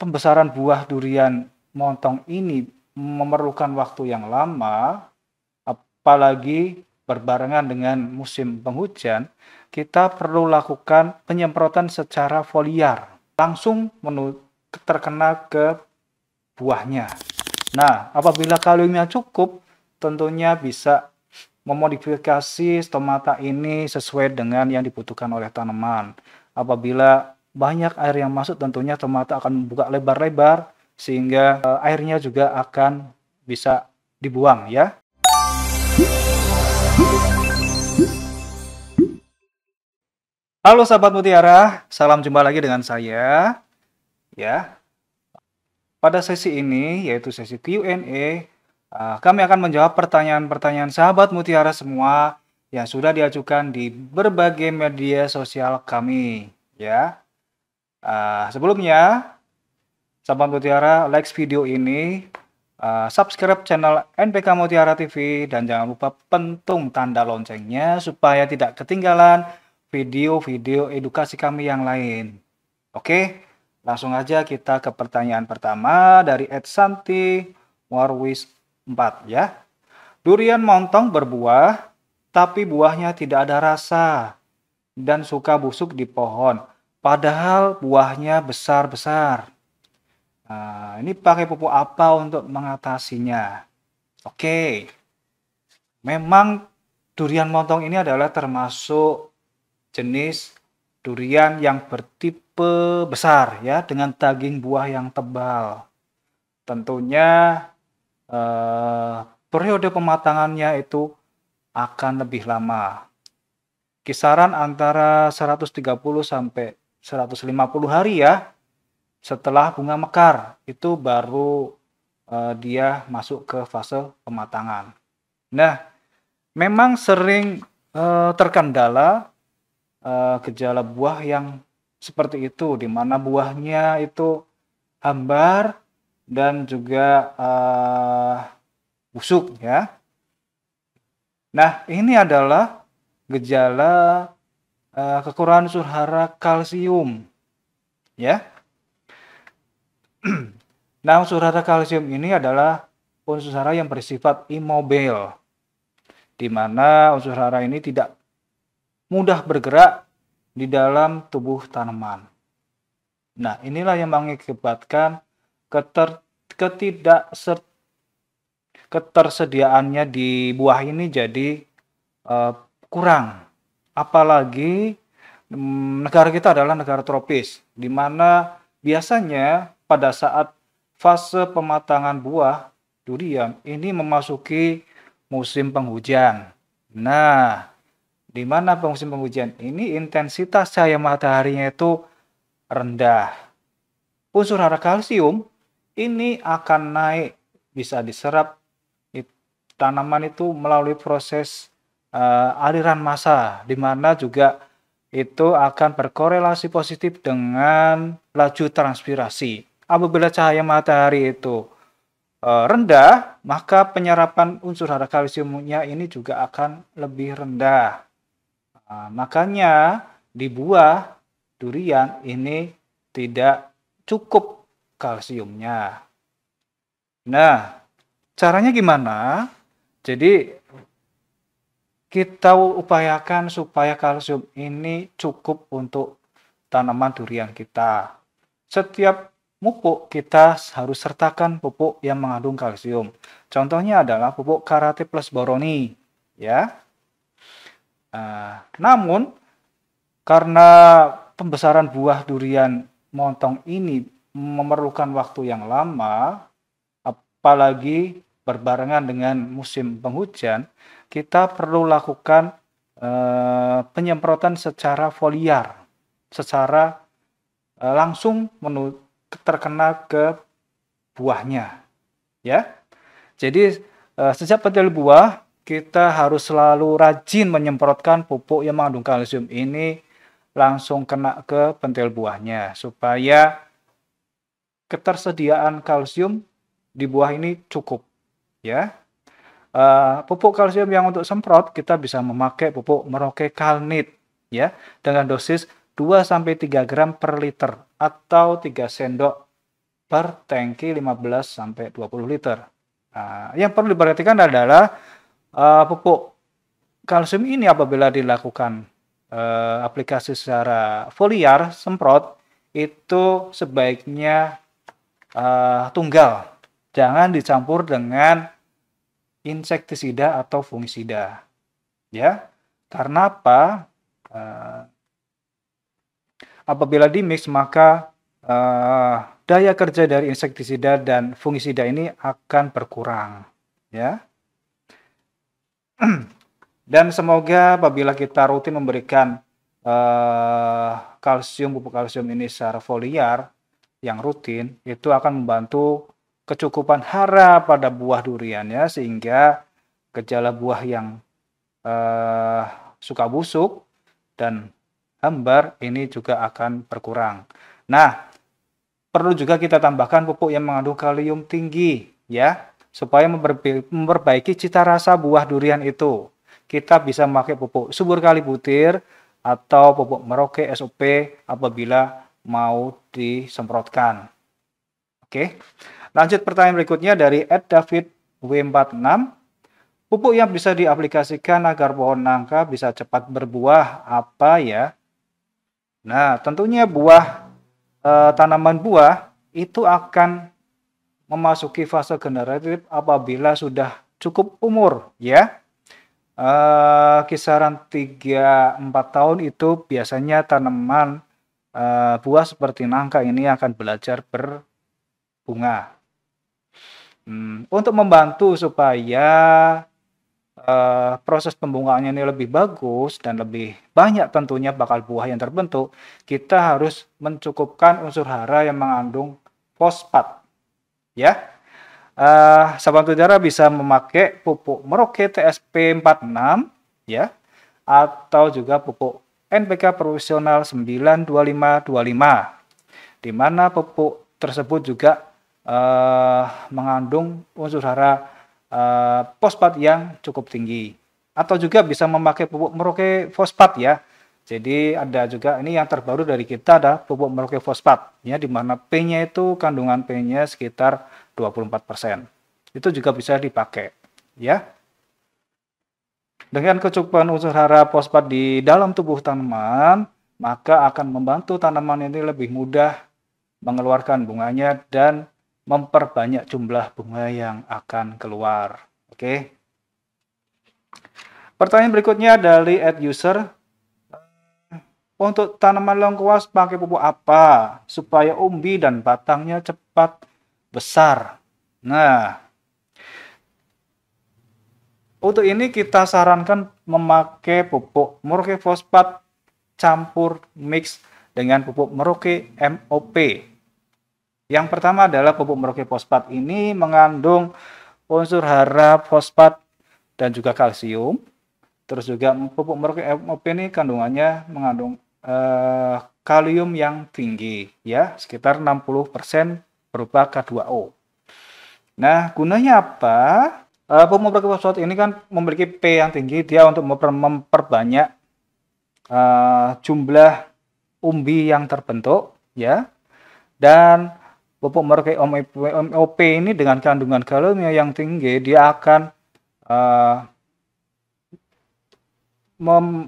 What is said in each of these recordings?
pembesaran buah durian montong ini memerlukan waktu yang lama, apalagi berbarengan dengan musim penghujan, kita perlu lakukan penyemprotan secara foliar, langsung terkena ke buahnya. Nah, apabila kaliumnya cukup, tentunya bisa memodifikasi stomata ini sesuai dengan yang dibutuhkan oleh tanaman. Apabila banyak air yang masuk tentunya tomata akan buka lebar-lebar sehingga eh, airnya juga akan bisa dibuang ya. Halo sahabat mutiara, salam jumpa lagi dengan saya. Ya. Pada sesi ini yaitu sesi Q&A, eh, kami akan menjawab pertanyaan-pertanyaan sahabat mutiara semua yang sudah diajukan di berbagai media sosial kami, ya. Uh, sebelumnya, Sahabat Mutiara, like video ini, uh, subscribe channel NPK Mutiara TV, dan jangan lupa pentung tanda loncengnya supaya tidak ketinggalan video-video edukasi kami yang lain. Oke, langsung aja kita ke pertanyaan pertama dari Ed Santi Warwis 4 ya. Durian montong berbuah, tapi buahnya tidak ada rasa dan suka busuk di pohon padahal buahnya besar-besar. Nah, ini pakai pupuk apa untuk mengatasinya? Oke, memang durian montong ini adalah termasuk jenis durian yang bertipe besar ya dengan daging buah yang tebal. Tentunya eh, periode pematangannya itu akan lebih lama. Kisaran antara 130 sampai 150 hari ya setelah bunga mekar itu baru uh, dia masuk ke fase pematangan. Nah, memang sering uh, terkendala uh, gejala buah yang seperti itu di mana buahnya itu hambar dan juga uh, busuk ya. Nah, ini adalah gejala Eh, kekurangan unsur hara kalsium ya nah unsur hara kalsium ini adalah unsur hara yang bersifat imobil di mana unsur hara ini tidak mudah bergerak di dalam tubuh tanaman nah inilah yang mengakibatkan keter ketidak ketersediaannya di buah ini jadi uh, kurang Apalagi mm, negara kita adalah negara tropis, di mana biasanya pada saat fase pematangan buah durian ini memasuki musim penghujan. Nah, di mana musim penghujan ini intensitas cahaya mataharinya itu rendah. Unsur hara kalsium ini akan naik, bisa diserap tanaman itu melalui proses uh, aliran massa di mana juga itu akan berkorelasi positif dengan laju transpirasi. Apabila cahaya matahari itu eh, rendah, maka penyerapan unsur hara kalsiumnya ini juga akan lebih rendah. Ah, makanya di buah durian ini tidak cukup kalsiumnya. Nah, caranya gimana? Jadi kita upayakan supaya kalsium ini cukup untuk tanaman durian kita. Setiap pupuk kita harus sertakan pupuk yang mengandung kalsium. Contohnya adalah pupuk karate plus boroni, ya. Uh, namun karena pembesaran buah durian montong ini memerlukan waktu yang lama, apalagi berbarengan dengan musim penghujan, kita perlu lakukan uh, penyemprotan secara foliar, secara uh, langsung terkena ke buahnya, ya. Jadi uh, eh, sejak petil buah kita harus selalu rajin menyemprotkan pupuk yang mengandung kalsium ini langsung kena ke pentil buahnya supaya ketersediaan kalsium di buah ini cukup ya Eh, pupuk kalsium yang untuk semprot kita bisa memakai pupuk Merauke Kalnit ya dengan dosis 2 sampai 3 gram per liter atau 3 sendok per tangki 15 sampai 20 liter. Nah, yang perlu diperhatikan adalah uh, pupuk kalsium ini apabila dilakukan uh, aplikasi secara foliar semprot itu sebaiknya uh, tunggal, jangan dicampur dengan insektisida atau fungisida. Ya. Karena apa? Uh, apabila dimix maka uh, daya kerja dari insektisida dan fungisida ini akan berkurang, ya. dan semoga apabila kita rutin memberikan uh, kalsium pupuk kalsium ini secara foliar yang rutin itu akan membantu kecukupan hara pada buah duriannya sehingga gejala buah yang eh, suka busuk dan hambar ini juga akan berkurang. Nah, perlu juga kita tambahkan pupuk yang mengandung kalium tinggi ya supaya memperbaiki cita rasa buah durian itu. Kita bisa memakai pupuk subur kali butir atau pupuk meroke SOP apabila mau disemprotkan. Oke. Okay? Lanjut pertanyaan berikutnya dari Ed David W46. Pupuk yang bisa diaplikasikan agar pohon nangka bisa cepat berbuah apa ya? Nah, tentunya buah e, tanaman buah itu akan memasuki fase generatif apabila sudah cukup umur ya. E, kisaran 3-4 tahun itu biasanya tanaman e, buah seperti nangka ini akan belajar berbunga hmm, untuk membantu supaya uh, proses pembungaannya ini lebih bagus dan lebih banyak tentunya bakal buah yang terbentuk, kita harus mencukupkan unsur hara yang mengandung fosfat. Ya, uh, sahabat udara bisa memakai pupuk Merauke TSP 46 ya atau juga pupuk NPK profesional 92525 di mana pupuk tersebut juga uh, mengandung unsur hara uh, fosfat yang cukup tinggi atau juga bisa memakai pupuk meroke fosfat ya. Jadi ada juga ini yang terbaru dari kita ada pupuk meroke fosfat ya di mana P-nya itu kandungan P-nya sekitar 24%. Itu juga bisa dipakai ya. Dengan kecukupan unsur hara fosfat di dalam tubuh tanaman, maka akan membantu tanaman ini lebih mudah mengeluarkan bunganya dan memperbanyak jumlah bunga yang akan keluar. Oke. Pertanyaan berikutnya dari ad user. Untuk tanaman lengkuas pakai pupuk apa supaya umbi dan batangnya cepat besar? Nah, untuk ini kita sarankan memakai pupuk murke fosfat campur mix dengan pupuk meroke MOP yang pertama adalah pupuk Merauke fosfat ini mengandung unsur hara fosfat dan juga kalsium. Terus juga pupuk Merauke eh, MOP ini kandungannya mengandung eh, kalium yang tinggi ya, sekitar 60% berupa K2O. Nah, gunanya apa? Uh, pupuk Merauke fosfat ini kan memiliki P yang tinggi, dia untuk memper memperbanyak uh, jumlah umbi yang terbentuk ya. Dan pupuk merkai MOP ini dengan kandungan kalium yang tinggi dia akan uh,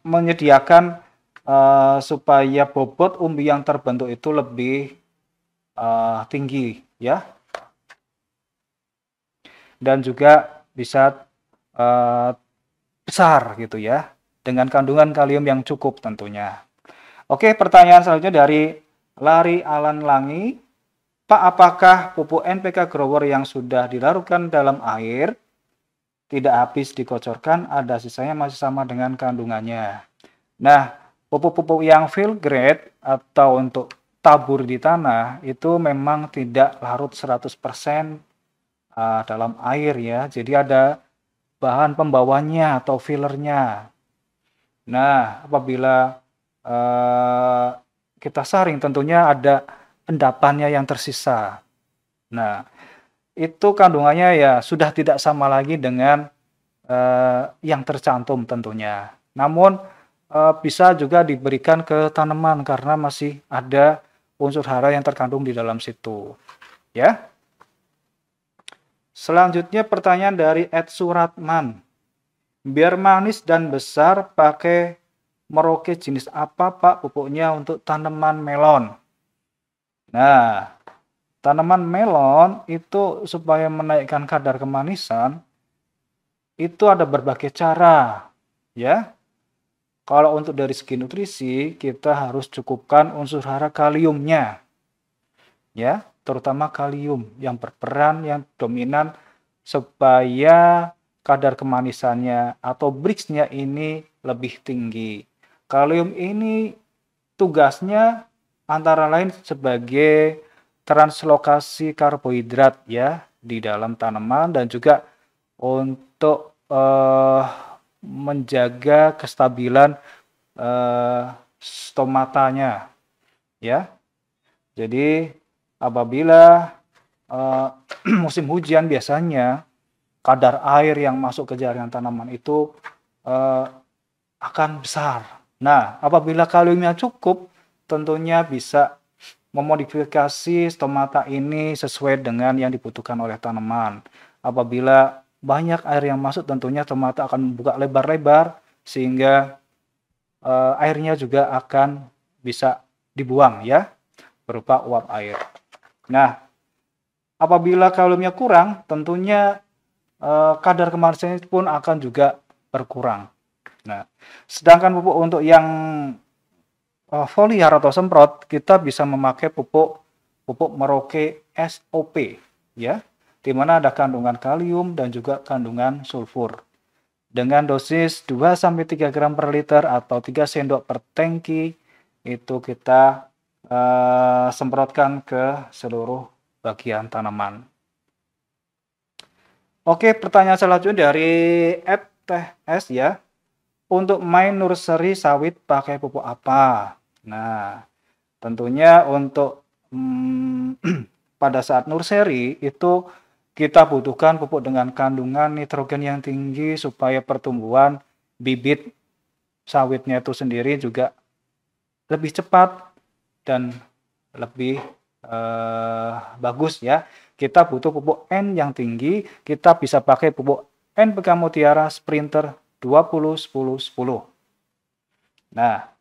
menyediakan uh, supaya bobot umbi yang terbentuk itu lebih uh, tinggi ya dan juga bisa uh, besar gitu ya dengan kandungan kalium yang cukup tentunya. Oke, pertanyaan selanjutnya dari Lari Alan Langi. Pak, apakah pupuk NPK grower yang sudah dilarutkan dalam air tidak habis dikocorkan, ada sisanya masih sama dengan kandungannya? Nah, pupuk-pupuk yang fill grade atau untuk tabur di tanah itu memang tidak larut 100% ah, dalam air ya. Jadi ada bahan pembawanya atau fillernya. Nah, apabila ah, kita saring tentunya ada endapannya yang tersisa. Nah, itu kandungannya ya sudah tidak sama lagi dengan uh, yang tercantum tentunya. Namun uh, bisa juga diberikan ke tanaman karena masih ada unsur hara yang terkandung di dalam situ. Ya. Selanjutnya pertanyaan dari Ed Suratman. Biar manis dan besar pakai meroke jenis apa Pak pupuknya untuk tanaman melon? Nah, tanaman melon itu supaya menaikkan kadar kemanisan itu ada berbagai cara, ya. Kalau untuk dari segi nutrisi, kita harus cukupkan unsur hara kaliumnya. Ya, terutama kalium yang berperan yang dominan supaya kadar kemanisannya atau brix ini lebih tinggi. Kalium ini tugasnya antara lain sebagai translokasi karbohidrat ya di dalam tanaman dan juga untuk uh, menjaga kestabilan uh, stomatanya ya. Jadi apabila uh, musim hujan biasanya kadar air yang masuk ke jaringan tanaman itu uh, akan besar. Nah, apabila kaliumnya cukup, tentunya bisa memodifikasi stomata ini sesuai dengan yang dibutuhkan oleh tanaman. Apabila banyak air yang masuk tentunya stomata akan buka lebar-lebar sehingga uh, airnya juga akan bisa dibuang ya berupa uap air. Nah, apabila kaliumnya kurang tentunya uh, kadar kemasan pun akan juga berkurang. Nah, sedangkan pupuk untuk yang uh, eh, foliar atau semprot, kita bisa memakai pupuk pupuk Merauke SOP ya, di mana ada kandungan kalium dan juga kandungan sulfur. Dengan dosis 2 sampai 3 gram per liter atau 3 sendok per tangki itu kita uh, semprotkan ke seluruh bagian tanaman. Oke, pertanyaan selanjutnya dari Ed ya. Untuk main nursery sawit pakai pupuk apa? Nah, tentunya untuk hmm, pada saat nursery itu kita butuhkan pupuk dengan kandungan nitrogen yang tinggi supaya pertumbuhan bibit sawitnya itu sendiri juga lebih cepat dan lebih eh, bagus ya. Kita butuh pupuk N yang tinggi, kita bisa pakai pupuk N Mutiara Sprinter 20 10 10. Nah,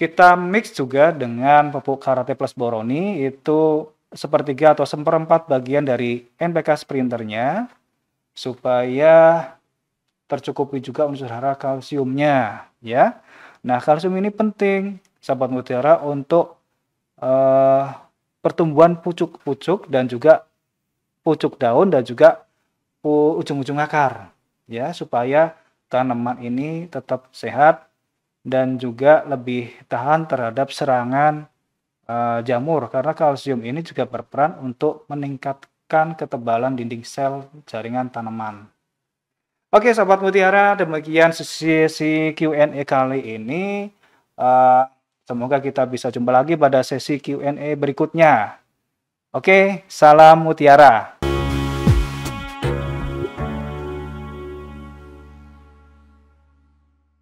kita mix juga dengan pupuk karate plus boroni itu sepertiga atau seperempat bagian dari NPK sprinternya supaya tercukupi juga unsur hara kalsiumnya ya. Nah, kalsium ini penting sahabat mutiara untuk uh, pertumbuhan pucuk-pucuk dan juga pucuk daun dan juga ujung-ujung akar ya supaya tanaman ini tetap sehat dan juga lebih tahan terhadap serangan uh, jamur karena kalsium ini juga berperan untuk meningkatkan ketebalan dinding sel jaringan tanaman. Oke sahabat mutiara, demikian sesi Q&A kali ini. Uh, semoga kita bisa jumpa lagi pada sesi Q&A berikutnya. Oke, salam mutiara.